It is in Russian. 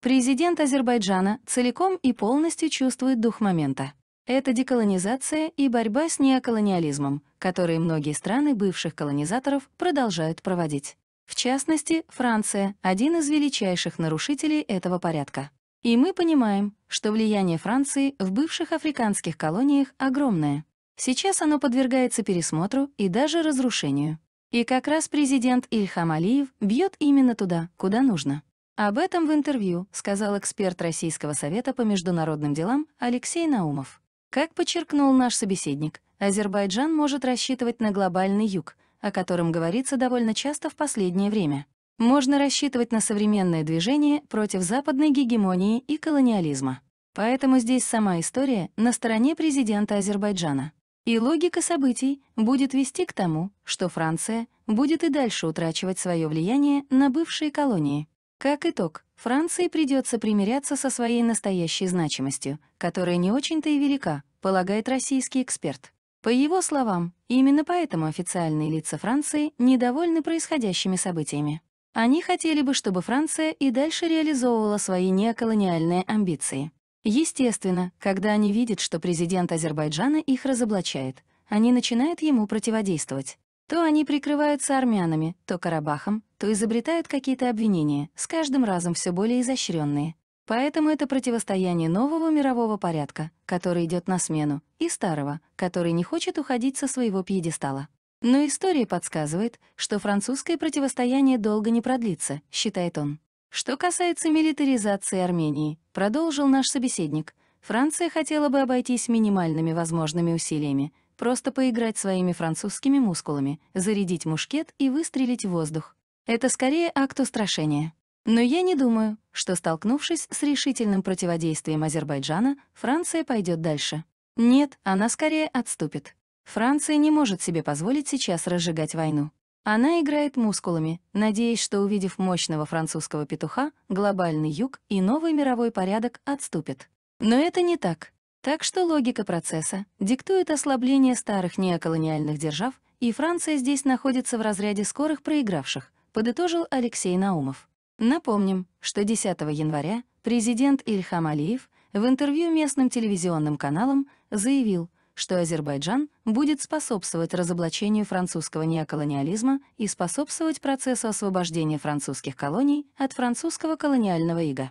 Президент Азербайджана целиком и полностью чувствует дух момента. Это деколонизация и борьба с неоколониализмом, которые многие страны бывших колонизаторов продолжают проводить. В частности, Франция — один из величайших нарушителей этого порядка. И мы понимаем, что влияние Франции в бывших африканских колониях огромное. Сейчас оно подвергается пересмотру и даже разрушению. И как раз президент Ильхам Алиев бьет именно туда, куда нужно. Об этом в интервью сказал эксперт Российского совета по международным делам Алексей Наумов. Как подчеркнул наш собеседник, Азербайджан может рассчитывать на глобальный юг, о котором говорится довольно часто в последнее время. Можно рассчитывать на современное движение против западной гегемонии и колониализма. Поэтому здесь сама история на стороне президента Азербайджана. И логика событий будет вести к тому, что Франция будет и дальше утрачивать свое влияние на бывшие колонии. Как итог, Франции придется примиряться со своей настоящей значимостью, которая не очень-то и велика, полагает российский эксперт. По его словам, именно поэтому официальные лица Франции недовольны происходящими событиями. Они хотели бы, чтобы Франция и дальше реализовывала свои неоколониальные амбиции. Естественно, когда они видят, что президент Азербайджана их разоблачает, они начинают ему противодействовать. То они прикрываются армянами, то Карабахом, то изобретают какие-то обвинения, с каждым разом все более изощренные. Поэтому это противостояние нового мирового порядка, который идет на смену, и старого, который не хочет уходить со своего пьедестала. Но история подсказывает, что французское противостояние долго не продлится, считает он. Что касается милитаризации Армении, продолжил наш собеседник, Франция хотела бы обойтись минимальными возможными усилиями, Просто поиграть своими французскими мускулами, зарядить мушкет и выстрелить в воздух. Это скорее акт устрашения. Но я не думаю, что, столкнувшись с решительным противодействием Азербайджана, Франция пойдет дальше. Нет, она скорее отступит. Франция не может себе позволить сейчас разжигать войну. Она играет мускулами, надеясь, что, увидев мощного французского петуха, глобальный юг и новый мировой порядок отступят. Но это не так. Так что логика процесса диктует ослабление старых неоколониальных держав, и Франция здесь находится в разряде скорых проигравших, подытожил Алексей Наумов. Напомним, что 10 января президент Ильхам Алиев в интервью местным телевизионным каналам заявил, что Азербайджан будет способствовать разоблачению французского неоколониализма и способствовать процессу освобождения французских колоний от французского колониального ига.